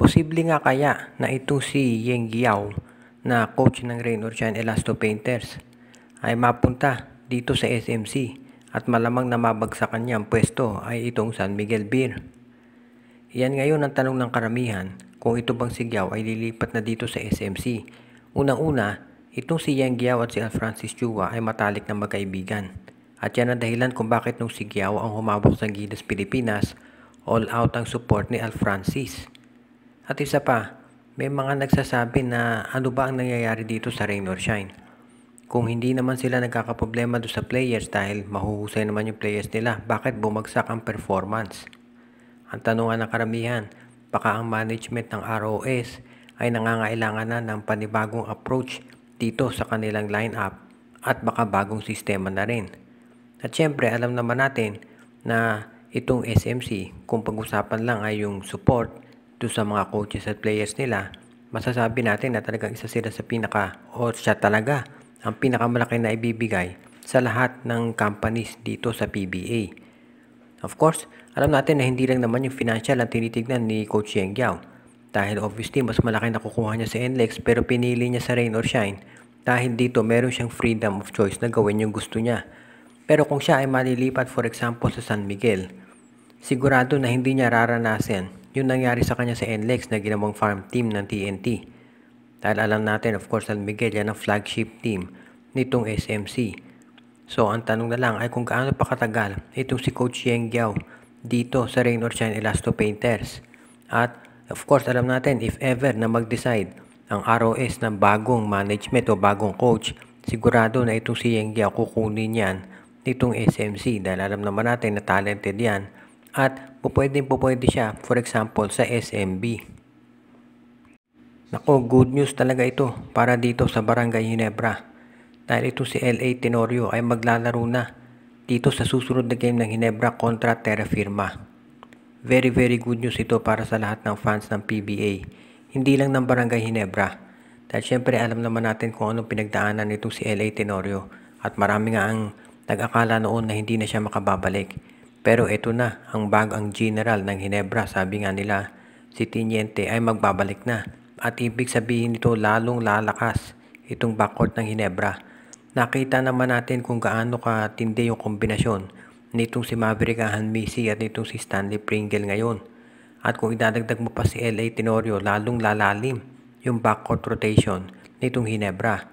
Posible nga kaya na itong si Yeng Giao na coach ng Rain Orchan Elasto Painters ay mapunta dito sa SMC at malamang na mabagsakan niya ang pwesto ay itong San Miguel Beer. Iyan ngayon ang tanong ng karamihan kung ito bang si Giao ay lilipat na dito sa SMC. Unang-una, itong si Yang Giao at si Al Francis Chua ay matalik na magkaibigan. At yan ang dahilan kung bakit nung si Giao ang humabok sa Gilas Pilipinas, all out ang support ni Al Francis. At isa pa, may mga nagsasabi na ano ba ang nangyayari dito sa rain or shine. Kung hindi naman sila nagkakaproblema do sa players dahil mahuhusay naman yung players nila, bakit bumagsak ang performance? Ang tanong ng karamihan, baka ang management ng ROS ay nangangailangan na ng panibagong approach dito sa kanilang lineup at baka bagong sistema na rin. At syempre alam naman natin na itong SMC kung pag-usapan lang ay yung support doon sa mga coaches at players nila, masasabi natin na talagang isa sila sa pinaka o siya talaga ang pinakamalaki na ibibigay sa lahat ng companies dito sa PBA. Of course, alam natin na hindi lang naman yung financial ang tinitignan ni Coach Yeng Yao. Dahil obviously mas malaki na kukuha niya sa NLEX pero pinili niya sa rain or shine dahil dito meron siyang freedom of choice na gawin yung gusto niya. Pero kung siya ay malilipat for example sa San Miguel, sigurado na hindi niya raranasin yung nangyari sa kanya sa NLEX na ginawang farm team ng TNT. Dahil alam natin, of course, San Miguel yan ang flagship team nitong SMC. So, ang tanong na lang ay kung gaano pa katagal itong si Coach Yeng Giao dito sa Rain or Shine Elasto Painters. At, of course, alam natin, if ever na mag-decide ang ROS ng bagong management o bagong coach, sigurado na itong si Yeng Giao kukunin yan nitong SMC dahil alam naman natin na talented yan at pupwedeng pupwede siya, for example, sa SMB. Nako, good news talaga ito para dito sa Barangay Ginebra. Dahil ito si LA Tenorio ay maglalaro na dito sa susunod na game ng Ginebra kontra Terra Firma. Very very good news ito para sa lahat ng fans ng PBA. Hindi lang ng Barangay Ginebra. Dahil syempre alam naman natin kung anong pinagdaanan nitong si LA Tenorio at marami nga ang nag-akala noon na hindi na siya makababalik. Pero ito na ang bagong general ng Hinebra sabi nga nila si Tiniente ay magbabalik na at ibig sabihin nito lalong lalakas itong backcourt ng Hinebra. Nakita naman natin kung gaano katindi yung kombinasyon nitong si Maverick Ahanmisi at nitong si Stanley Pringle ngayon. At kung idadagdag mo pa si LA Tenorio lalong lalalim yung backcourt rotation nitong Hinebra.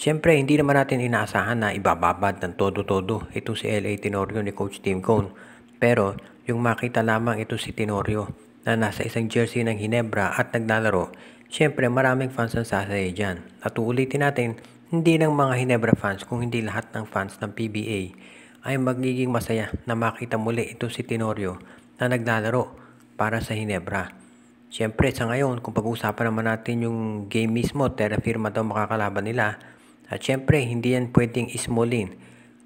Siyempre, hindi naman natin inaasahan na ibababad ng todo-todo itong si LA Tenorio ni Coach Tim Cone. Pero, yung makita lamang ito si Tenorio na nasa isang jersey ng Ginebra at naglalaro, siyempre maraming fans ang sasaya dyan. At uulitin natin, hindi ng mga Ginebra fans kung hindi lahat ng fans ng PBA ay magiging masaya na makita muli ito si Tenorio na naglalaro para sa Ginebra. Siyempre sa ngayon, kung pag-uusapan naman natin yung game mismo, Terra Firma daw makakalaban nila, at syempre, hindi yan pwedeng ismolin.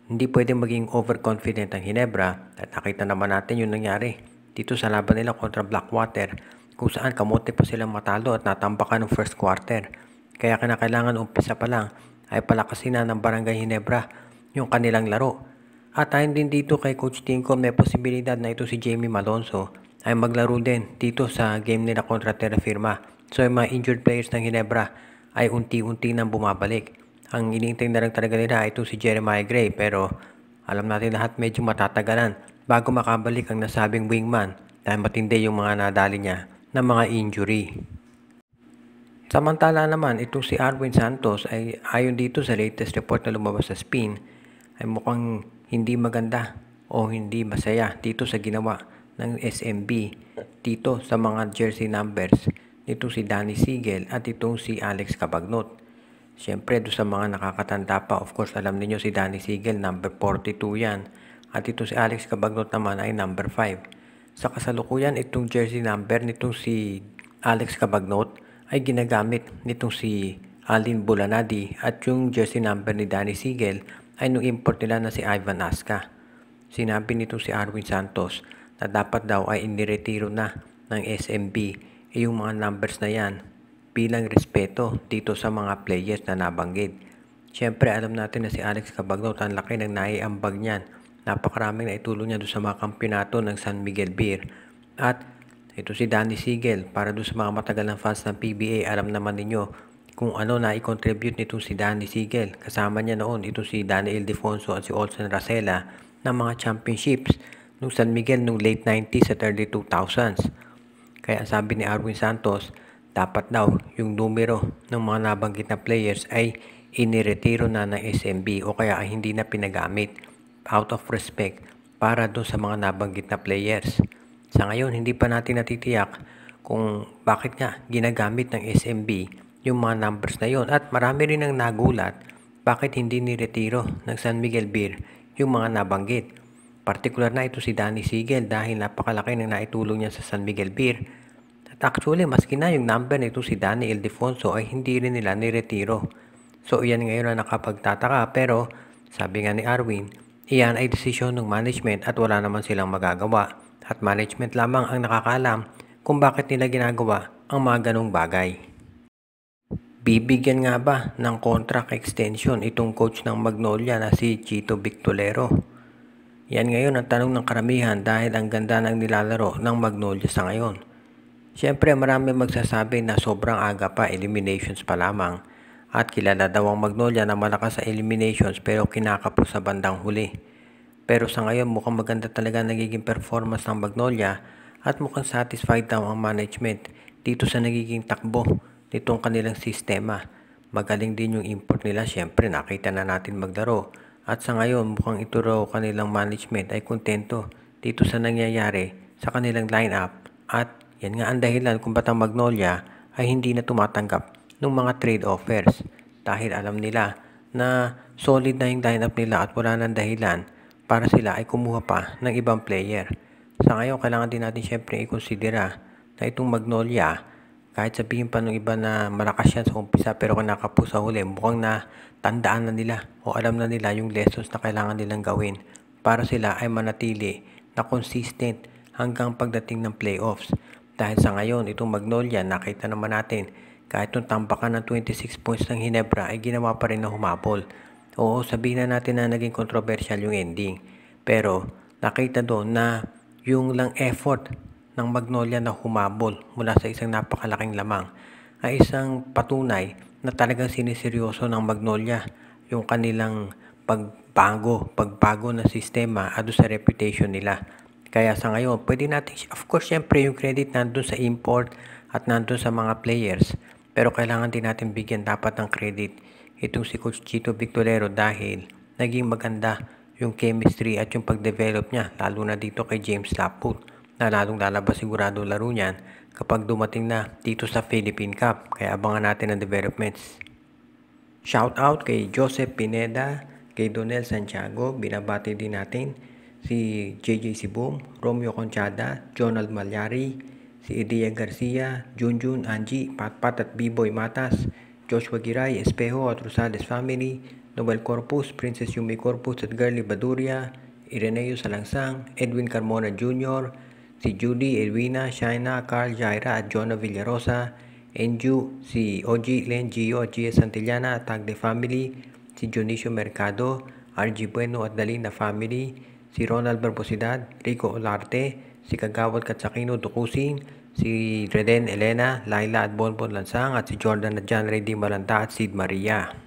Hindi pwedeng maging overconfident ang Ginebra. at nakita naman natin yung nangyari dito sa laban nila kontra Blackwater kung saan kamote pa silang matalo at natambakan ng first quarter. Kaya kinakailangan umpisa pa lang ay palakasin na ng Barangay Ginebra yung kanilang laro. At ayon din dito kay Coach Tinko may posibilidad na ito si Jamie Malonzo ay maglaro din dito sa game nila kontra Terra Firma. So yung mga injured players ng Ginebra ay unti-unti nang bumabalik ang inintay lang talaga nila ito si Jeremiah Gray pero alam natin lahat medyo matatagalan bago makabalik ang nasabing wingman dahil matindi yung mga nadali niya ng mga injury. Samantala naman, ito si Arwin Santos ay ayon dito sa latest report na lumabas sa spin ay mukhang hindi maganda o hindi masaya dito sa ginawa ng SMB dito sa mga jersey numbers nito si Danny Siegel at itong si Alex Cabagnot. Siyempre, doon sa mga nakakatanda pa, of course, alam niyo si Danny Siegel, number 42 yan. At ito si Alex Cabagnot naman ay number 5. Sa kasalukuyan, itong jersey number nitong si Alex Cabagnot ay ginagamit nitong si Alin Bulanadi at yung jersey number ni Danny Siegel ay nung import nila na si Ivan Aska. Sinabi nitong si Arwin Santos na dapat daw ay iniretiro na ng SMB eh, yung mga numbers na yan bilang respeto dito sa mga players na nabanggit. Siyempre, alam natin na si Alex Cabagnaut ang laki ng naiambag niyan. Napakaraming naitulong niya doon sa mga kampyonato ng San Miguel Beer. At ito si Danny Siegel, para doon sa mga matagal ng fans ng PBA, alam naman ninyo kung ano na i-contribute nitong si Danny Siegel. Kasama niya noon ito si Daniel Defonso at si Olsen Rasela ng mga championships ng San Miguel noong late 90s at early 2000s. Kaya sabi ni Arwin Santos, dapat daw yung numero ng mga nabanggit na players ay iniretiro na ng SMB o kaya ay hindi na pinagamit out of respect para doon sa mga nabanggit na players. Sa ngayon, hindi pa natin natitiyak kung bakit nga ginagamit ng SMB yung mga numbers na yon at marami rin ang nagulat bakit hindi niretiro ng San Miguel Beer yung mga nabanggit. Partikular na ito si Danny Siegel dahil napakalaki ng naitulong niya sa San Miguel Beer at actually, maski na yung number nito si Danny Ildefonso ay hindi rin nila niretiro. So iyan ngayon na nakapagtataka pero sabi nga ni Arwin, iyan ay desisyon ng management at wala naman silang magagawa. At management lamang ang nakakaalam kung bakit nila ginagawa ang mga ganong bagay. Bibigyan nga ba ng contract extension itong coach ng Magnolia na si Chito Victolero? Yan ngayon ang tanong ng karamihan dahil ang ganda ng nilalaro ng Magnolia sa ngayon. Siyempre marami magsasabi na sobrang aga pa eliminations pa lamang at kilala daw ang Magnolia na malakas sa eliminations pero kinakapos sa bandang huli. Pero sa ngayon mukhang maganda talaga nagiging performance ng Magnolia at mukhang satisfied daw ang management dito sa nagiging takbo nitong kanilang sistema. Magaling din yung import nila syempre nakita na natin maglaro at sa ngayon mukhang ito raw kanilang management ay kontento dito sa nangyayari sa kanilang lineup at yan nga ang dahilan kung ba't ang Magnolia ay hindi na tumatanggap ng mga trade offers dahil alam nila na solid na yung lineup nila at wala nang dahilan para sila ay kumuha pa ng ibang player. Sa ngayon, kailangan din natin syempre ikonsidera na itong Magnolia, kahit sabihin pa ng iba na malakas yan sa umpisa pero kung nakapo sa huli, mukhang na tandaan na nila o alam na nila yung lessons na kailangan nilang gawin para sila ay manatili na consistent hanggang pagdating ng playoffs. Dahil sa ngayon, itong Magnolia nakita naman natin kahit nung tambakan ng 26 points ng Hinebra ay ginawa pa rin na humabol. Oo, sabihin na natin na naging controversial yung ending. Pero nakita doon na yung lang effort ng Magnolia na humabol mula sa isang napakalaking lamang ay isang patunay na talagang siniseryoso ng Magnolia yung kanilang pagbago, pagbago ng sistema ado sa reputation nila. Kaya sa ngayon, pwede natin, of course, syempre yung credit nandun sa import at nandun sa mga players. Pero kailangan din natin bigyan dapat ng credit itong si Coach Chito Victorero dahil naging maganda yung chemistry at yung pagdevelop niya lalo na dito kay James Laput na lalong lalabas sigurado laro niyan kapag dumating na dito sa Philippine Cup kaya abangan natin ang developments. Shout out kay Joseph Pineda, kay Donel Santiago, binabati din natin si JJ Sibong, Romeo Conchada, Jonald Malyari, si Idea Garcia, Junjun Anji, Patpat at B-Boy Matas, Joshua Giray, Espejo at Rosales Family, Noel Corpus, Princess Yumi Corpus at Girly Baduria, Ireneo Salangsang, Edwin Carmona Jr., si Judy, Edwina, Shaina, Carl Jaira at Jonah Villarosa, Enju, si OG, Len Gio at Gia Santillana at Tagde Family, si Dionisio Mercado, RG Bueno at Dalina Family, si Ronald Barbosidad, Rico Olarte, si Kagawad Katsakino Dukusing, si Reden Elena, Laila at Bonbon Lansang at si Jordan at John Reddy Di Malanta at Sid Maria.